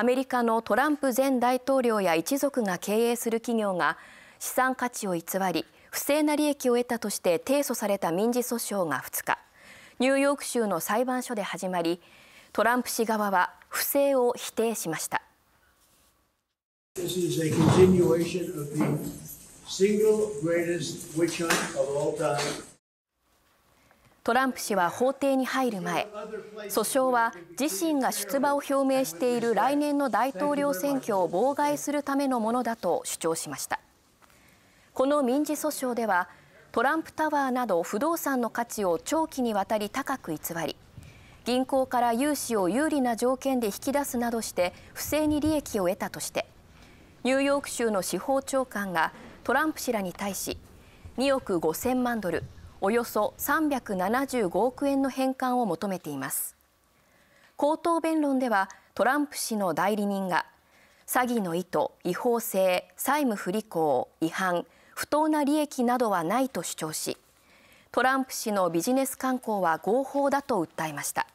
アメリカのトランプ前大統領や一族が経営する企業が資産価値を偽り不正な利益を得たとして提訴された民事訴訟が2日ニューヨーク州の裁判所で始まりトランプ氏側は不正を否定しました。トランプ氏は法廷に入る前、訴訟は自身が出馬を表明している来年の大統領選挙を妨害するためのものだと主張しました。この民事訴訟では、トランプタワーなど不動産の価値を長期にわたり高く偽り、銀行から融資を有利な条件で引き出すなどして不正に利益を得たとして、ニューヨーク州の司法長官がトランプ氏らに対し、2億5000万ドル、およそ375億円の返還を求めています口頭弁論ではトランプ氏の代理人が詐欺の意図違法性債務不履行違反不当な利益などはないと主張しトランプ氏のビジネス慣行は合法だと訴えました